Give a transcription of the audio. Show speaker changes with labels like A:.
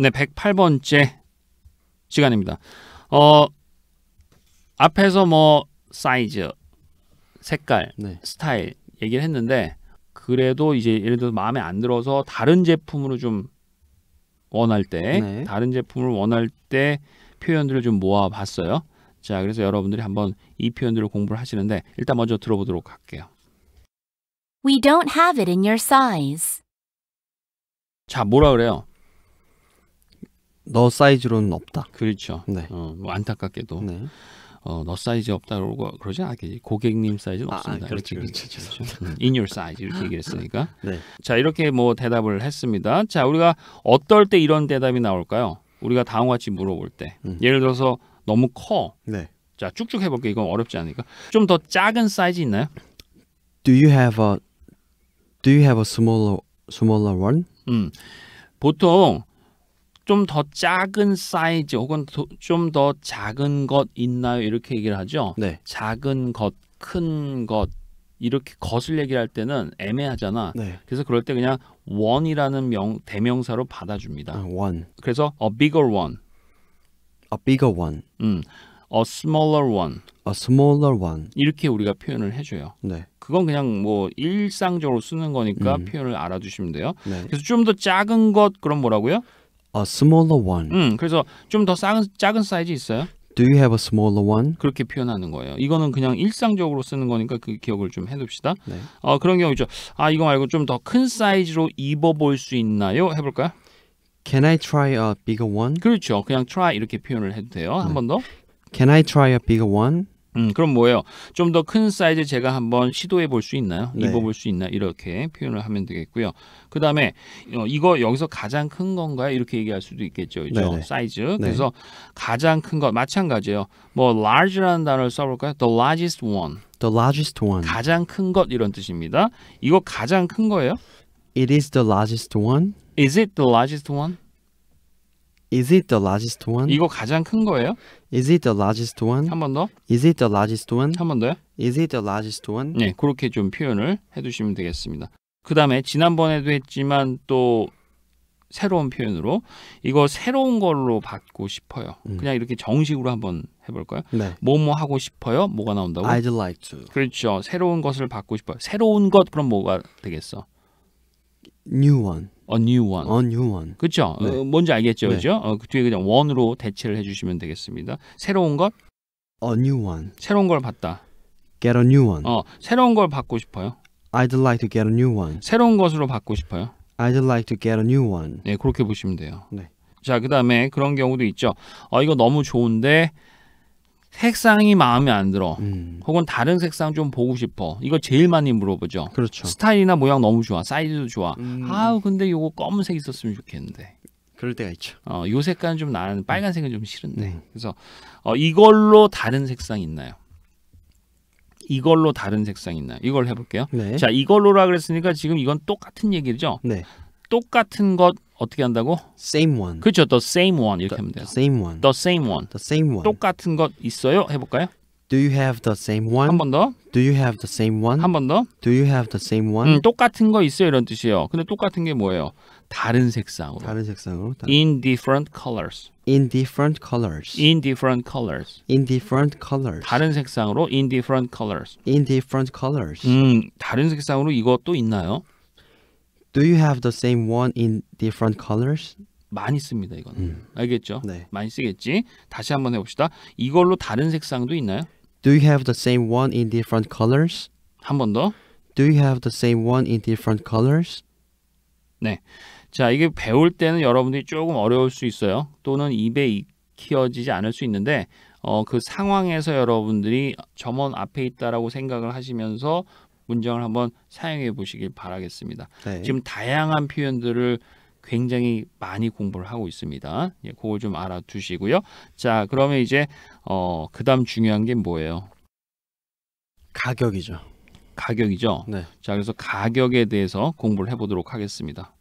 A: 네, 108번째 시간입니다. 어, 앞에서 뭐 사이즈, 색깔, 네. 스타일 얘기를 했는데 그래도 이제 예를 들어 마음에 안 들어서 다른 제품으로 좀 원할 때 네. 다른 제품을 원할 때 표현들을 좀 모아 봤어요. 자, 그래서 여러분들이 한번 이 표현들을 공부를 하시는데 일단 먼저 들어보도록 할게요. We don't have it in your size. 자, 뭐라 그래요? 너 사이즈로는 없다. 그렇죠. 네. 어, 뭐 안타깝게도 네. 어, 너 사이즈 없다고 그러지 않겠지. 고객님 사이즈는 아, 아 없습니다. 아, 그렇죠, 그렇죠, 그렇죠. In your size 이렇게 얘기했으니까. 네. 자 이렇게 뭐 대답을 했습니다. 자 우리가 어떨 때 이런 대답이 나올까요? 우리가 다음같이 과 물어볼 때. 음. 예를 들어서 너무 커. 네. 자 쭉쭉 해볼게. 이건 어렵지 않으니까. 좀 더 작은 사이즈 있나요?
B: Do you have a Do you have a smaller smaller one?
A: 음. 보통 좀더 작은 사이즈 혹은 좀 더 작은 것 있나요? 이렇게 얘기를 하죠. 네. 작은 것, 큰 것, 이렇게 것을 얘기할 때는 애매하잖아. 네. 그래서 그럴 때 그냥 one이라는 명 대명사로 받아줍니다. 아, one. 그래서 a bigger one. a
B: bigger one. 음,
A: a smaller one.
B: a smaller one.
A: 이렇게 우리가 표현을 해줘요. 네. 그건 그냥 뭐 일상적으로 쓰는 거니까 음. 표현을 알아두시면 돼요. 네. 그래서 좀 더 작은 것 그럼 뭐라고요?
B: a smaller one.
A: 음, 그래서 좀더 작은, 작은 사이즈 있어요?
B: Do you have a smaller one?
A: 그렇게 표현하는 거예요. 이거는 그냥 일상적으로 쓰는 거니까 그 기억을 좀 해둡시다. 네. 어, 그런 경우죠. 아 이거 말고 좀 더 큰 사이즈로 입어볼 수 있나요? 해볼까요? Can I try a bigger one? 그렇죠. 그냥 try 이렇게 표현을 해도 돼요. 네. 한번 더.
B: Can I try a bigger one?
A: 음, 그럼 뭐예요? 좀 더 큰 사이즈 제가 한번 시도해 볼 수 있나요? 네. 입어볼 수 있나? 이렇게 표현을 하면 되겠고요. 그 다음에 어, 이거 여기서 가장 큰 건가요? 이렇게 얘기할 수도 있겠죠. 그죠? 사이즈. 네. 그래서 가장 큰 것, 마찬가지예요. 뭐, large라는 단어를 써볼까요? The largest one.
B: The largest
A: one. 가장 큰 것, 이런 뜻입니다. 이거 가장 큰 거예요? It is the largest
B: one. Is it the largest one? Is it the largest one? 이거 가장 큰 거예요? Is it the largest one? 한 번 더. Is it the largest one? 한 번 더요. Is it the largest
A: one? 네, 그렇게 좀 표현을 해두시면 되겠습니다. 그 다음에 지난번에도 했지만 또 새로운 표현으로 이거 새로운 걸로 받고 싶어요. 음. 그냥 이렇게 정식으로 한번 해볼까요? 네. 뭐뭐 하고 싶어요? 뭐가 나온다고? I'd like to. 그렇죠. 새로운 것을 받고 싶어요. 새로운 것 그럼 뭐가 되겠어?
B: New one. a new one. a new one. 그렇죠. 네. 어,
A: 뭔지 알겠죠, 네. 그죠 어, 그 뒤에 그냥 one로 대체를 해주시면 되겠습니다. 새로운 것. a new one. 새로운 걸 봤다.
B: get a new one.
A: 어, 새로운 걸 받고 싶어요. I'd like to get a new one. 새로운 것으로 받고 싶어요. I'd like to get a new one. 네, 그렇게 보시면 돼요. 네. 자, 그다음에 그런 경우도 있죠. 어, 이거 너무 좋은데 색상이 마음에 안 들어. 음. 혹은 다른 색상 좀 보고 싶어. 이거 제일 많이 물어보죠. 그렇죠. 스타일이나 모양 너무 좋아. 사이즈도 좋아. 음. 아우 근데 요거 검은색 있었으면 좋겠는데. 그럴 때가 있죠. 어, 요 색깔은 좀 나는 음. 빨간색은 좀 싫은데. 음. 그래서 어, 이걸로 다른 색상 있나요? 이걸로 다른 색상 있나요? 이걸 해볼게요. 네. 자, 이걸로라 그랬으니까 지금 이건 똑같은 얘기죠. 네. 똑같은 것 어떻게 한다고? Same one. 그렇죠. The same one 이렇게 the, 하면 돼요. Same one. The same one. The same one. 똑같은 것 있어요? 해볼까요? Do you have the same one? 한 번 더. Do you have the same one? 한 번 더. Do you have the same one? 음, 똑같은 거 있어요 이런 뜻이에요. 근데 똑같은 게 뭐예요? 다른 색상으로. 다른 색상으로. 다른... In different colors. In different colors. In different colors. In different colors. 다른 색상으로 in different colors. In different
B: colors. 음, 다른 색상으로 이것도 있나요? Do you have the same one in different colors?
A: 많이 씁니다 이거 음. 알겠죠? 네. 많이 쓰겠지. 다시 한번 해봅시다. 이걸로 다른 색상도 있나요?
B: Do you have the same one in different colors? 한 번 더. Do you have the same one in different colors? 네.
A: 자 이게 배울 때는 여러분들이 조금 어려울 수 있어요. 또는 입에 익혀지지 않을 수 있는데 어, 그 상황에서 여러분들이 점원 앞에 있다라고 생각을 하시면서 문장을 한번 사용해 보시길 바라겠습니다. 네. 지금 다양한 표현들을 굉장히 많이 공부를 하고 있습니다. 예, 그걸 좀 알아두시고요. 자, 그러면 이제 어, 그다음 중요한 게 뭐예요? 가격이죠. 가격이죠. 네. 자, 그래서 가격에 대해서 공부를 해보도록 하겠습니다.